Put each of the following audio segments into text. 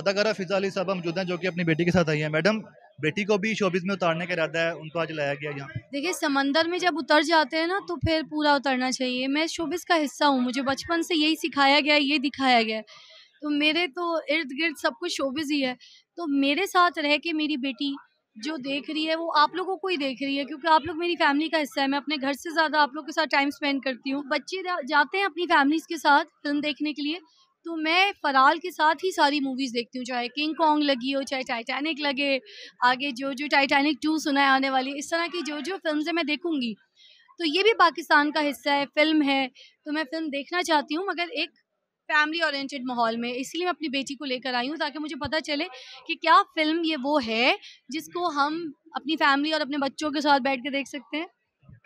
अदाकारा फिजा अली साहब मौजूद हैं जो कि अपनी बेटी के साथ आई है मैडम बेटी को भी शोबिस में उतारने का इरादा है उनको आज लाया गया यहाँ देखिए समंदर में जब उतर जाते हैं ना तो फिर पूरा उतरना चाहिए मैं शोबिस का हिस्सा हूँ मुझे बचपन से यही सिखाया गया ये दिखाया गया तो मेरे तो इर्द गिर्द सब कुछ शोबिस ही है तो मेरे साथ रह के मेरी बेटी जो देख रही है वो आप लोगों को ही देख रही है क्योंकि आप लोग मेरी फैमिली का हिस्सा है मैं अपने घर से ज़्यादा आप लोग के साथ टाइम स्पेंड करती हूँ बच्चे जाते हैं अपनी फैमिलीज के साथ फिल्म देखने के लिए तो मैं फ़राल के साथ ही सारी मूवीज़ देखती हूँ चाहे किंग कॉन्ग लगी हो चाहे टाइटैनिक लगे आगे जो जो टाइटैनिक टू सुनाए आने वाली इस तरह की जो जो फिल्म मैं देखूंगी तो ये भी पाकिस्तान का हिस्सा है फिल्म है तो मैं फिल्म देखना चाहती हूँ मगर एक फैमिली ओरिएंटेड माहौल में इसलिए मैं अपनी बेटी को लेकर आई हूँ ताकि मुझे पता चले कि क्या फिल्म ये वो है जिसको हम अपनी फैमिली और अपने बच्चों के साथ बैठ के देख सकते हैं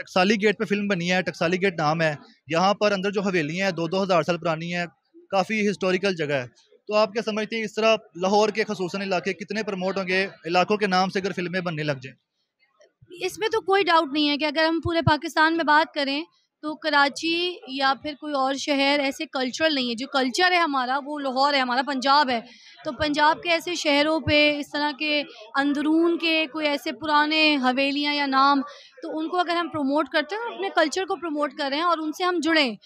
टक्साली गेट पे फिल्म बनी है टक्साली गेट नाम है यहाँ पर अंदर जो हवेलियाँ हैं दो दो हज़ार साल पुरानी हैं काफ़ी हिस्टोरिकल जगह है तो आप क्या समझते हैं इस तरह लाहौर के खसूस इलाके कितने प्रमोट होंगे इलाकों के नाम से अगर फिल्में बनने लग जाएँ इसमें तो कोई डाउट नहीं है कि अगर हम पूरे पाकिस्तान में बात करें तो कराची या फिर कोई और शहर ऐसे कल्चरल नहीं है जो कल्चर है हमारा वो लाहौर है हमारा पंजाब है तो पंजाब के ऐसे शहरों पे इस तरह के अंदरून के कोई ऐसे पुराने हवेलियाँ या नाम तो उनको अगर हम प्रमोट करते हैं अपने कल्चर को प्रमोट करें और उनसे हम जुड़ें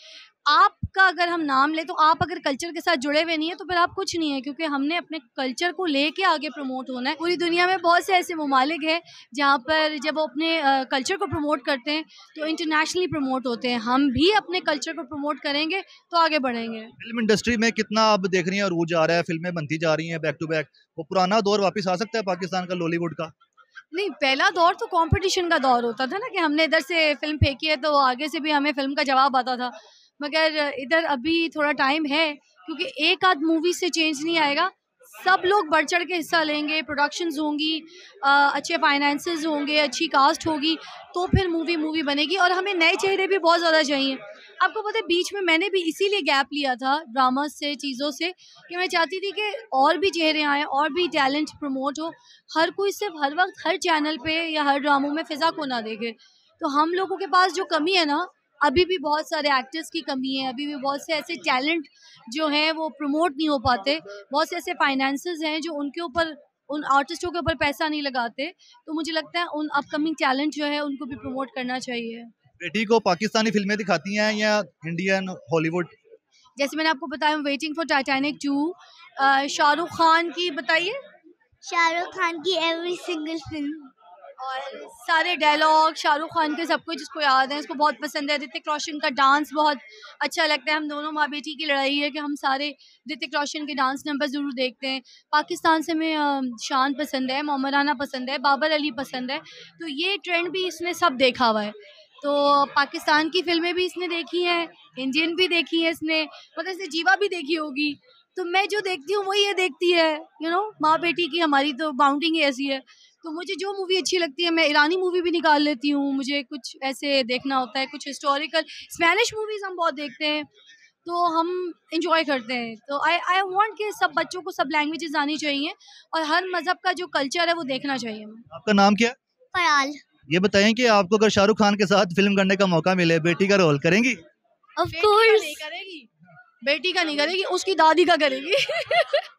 आपका अगर हम नाम ले तो आप अगर कल्चर के साथ जुड़े हुए नहीं है तो फिर आप कुछ नहीं है क्योंकि हमने अपने कल्चर को लेके आगे प्रमोट होना है पूरी दुनिया में बहुत से ऐसे ममालिक हैं जहाँ पर जब वो अपने कल्चर को प्रमोट करते हैं तो इंटरनेशनली प्रमोट होते हैं हम भी अपने कल्चर को प्रमोट करेंगे तो आगे बढ़ेंगे फिल्म इंडस्ट्री में कितना आप देख रही हैं वो आ रहा है फिल्में बनती जा रही हैं बैक टू बैक वो पुराना दौर वापस आ सकता है पाकिस्तान का लॉलीवुड का नहीं पहला दौर तो कंपटीशन का दौर होता था ना कि हमने इधर से फिल्म फेंकी है तो आगे से भी हमें फिल्म का जवाब आता था मगर इधर अभी थोड़ा टाइम है क्योंकि एक आध मूवी से चेंज नहीं आएगा सब लोग बढ़ चढ़ के हिस्सा लेंगे प्रोडक्शंस होंगी अच्छे फाइनेंसेस होंगे अच्छी कास्ट होगी तो फिर मूवी मूवी बनेगी और हमें नए चेहरे भी बहुत ज़्यादा चाहिए आपको पता है बीच में मैंने भी इसीलिए गैप लिया था ड्रामा से चीज़ों से कि मैं चाहती थी कि और भी चेहरे आएँ और भी टैलेंट प्रमोट हो हर कोई सिर्फ हर वक्त हर चैनल पर या हर ड्रामों में फिजा को ना देखे तो हम लोगों के पास जो कमी है ना अभी भी बहुत सारे एक्टर्स की कमी है अभी भी बहुत से ऐसे टैलेंट जो हैं वो प्रमोट नहीं हो पाते बहुत से ऐसे फाइनेंसेस हैं जो उनके ऊपर उन आर्टिस्टों के ऊपर पैसा नहीं लगाते तो मुझे लगता है उन अपकमिंग टैलेंट जो है उनको भी प्रमोट करना चाहिए बेटी को पाकिस्तानी फिल्में दिखाती हैं या इंडियन हॉलीवुड जैसे मैंने आपको बताया waiting for Titanic to Shahrukh Khan की बताइए शाहरुख खान की एवरी सिंगल फिल्म और सारे डायलॉग शाहरुख खान के सब कुछ जिसको याद है उसको बहुत पसंद है ऋतिक रोशन का डांस बहुत अच्छा लगता है हम दोनों माँ बेटी की लड़ाई है कि हम सारे ऋतिक रोशन के डांस नंबर ज़रूर देखते हैं पाकिस्तान से हमें शान पसंद है मोमराना पसंद है बाबर अली पसंद है तो ये ट्रेंड भी इसने सब देखा हुआ है तो पाकिस्तान की फिल्में भी इसने देखी हैं इंडियन भी देखी है इसने मतलब इसने जीवा भी देखी होगी तो मैं जो देखती हूँ वो ये देखती है यू नो माँ बेटी की हमारी तो बाउंडिंग ही ऐसी है तो मुझे जो मूवी अच्छी लगती है मैं ईरानी मूवी भी निकाल लेती हूँ मुझे कुछ ऐसे देखना होता है कुछ हिस्टोरिकल स्पेनिश मूवीज़ हम बहुत देखते हैं तो हम इंजॉय करते हैं तो आई आई वांट के सब बच्चों को सब लैंग्वेजेस आनी चाहिए और हर मज़हब का जो कल्चर है वो देखना चाहिए आपका नाम क्या फयाल ये बताएं कि आपको अगर शाहरुख खान के साथ फिल्म करने का मौका मिले बेटी का रोल करेंगी ऑफ कोर्स करेगी बेटी का नहीं करेगी उसकी दादी का करेगी